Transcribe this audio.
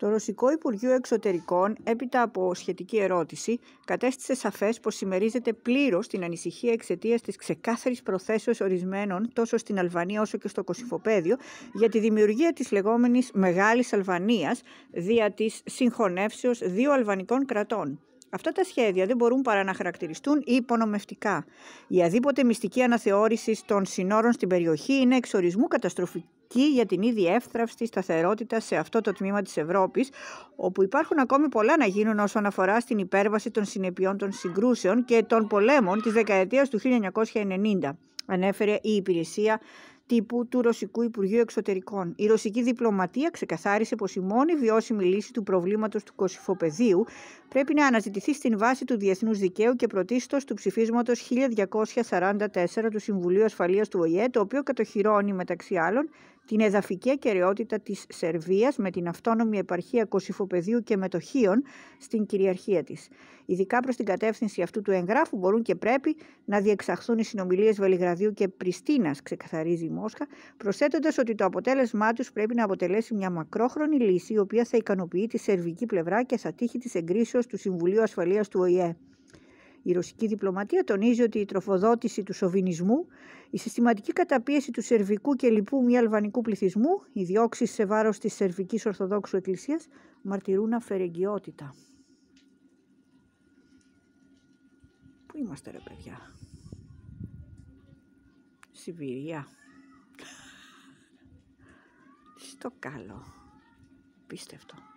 Το Ρωσικό Υπουργείο Εξωτερικών, έπειτα από σχετική ερώτηση, κατέστησε σαφές πως συμμερίζεται πλήρως την ανησυχία εξαιτίας της ξεκάθαρης προθέσεως ορισμένων τόσο στην Αλβανία όσο και στο Κωσυφοπαίδιο για τη δημιουργία της λεγόμενης Μεγάλης Αλβανίας δια της συγχωνεύσεως δύο αλβανικών κρατών. Αυτά τα σχέδια δεν μπορούν παρά να χαρακτηριστούν υπονομευτικά. Η αδίποτε μυστική αναθεώρηση των συνόρων στην περιοχή είναι εξορισμού καταστροφική για την ήδη εύθραυστη σταθερότητα σε αυτό το τμήμα της Ευρώπης, όπου υπάρχουν ακόμη πολλά να γίνουν όσον αφορά στην υπέρβαση των συνεπειών των συγκρούσεων και των πολέμων της δεκαετίας του 1990, ανέφερε η υπηρεσία τύπου του Ρωσικού Υπουργείου Εξωτερικών. Η ρωσική διπλωματία ξεκαθάρισε πως η μόνη βιώσιμη λύση του προβλήματος του κοσυφοπεδίου πρέπει να αναζητηθεί στην βάση του διεθνούς δικαίου και πρωτίστως του ψηφίσματος 1244 του Συμβουλίου Ασφαλείας του ΟΗΕ, το οποίο κατοχυρώνει μεταξύ άλλων την εδαφική ακαιρεότητα της Σερβίας με την αυτόνομη επαρχία Κωσυφοπεδίου και μετοχίων στην κυριαρχία της. Ειδικά προς την κατεύθυνση αυτού του εγγράφου μπορούν και πρέπει να διεξαχθούν οι συνομιλίες Βελιγραδίου και Πριστίνας, ξεκαθαρίζει η Μόσχα, προσθέτοντας ότι το αποτέλεσμά τους πρέπει να αποτελέσει μια μακρόχρονη λύση η οποία θα ικανοποιεί τη σερβική πλευρά και θα τύχει της εγκρίσεως του Συμβουλίου Ασφαλείας του ΟΗΕ. Η ρωσική διπλωματία τονίζει ότι η τροφοδότηση του σοβινισμού, η συστηματική καταπίεση του σερβικού και λοιπού μη αλβανικού πληθυσμού, οι διώξεις σε βάρος της σερβικής Ορθοδόξου Εκκλησίας μαρτυρούν αφαιρεγγιότητα. Πού είμαστε ρε παιδιά. Σιβηρία. Στο καλό. Πίστευτο.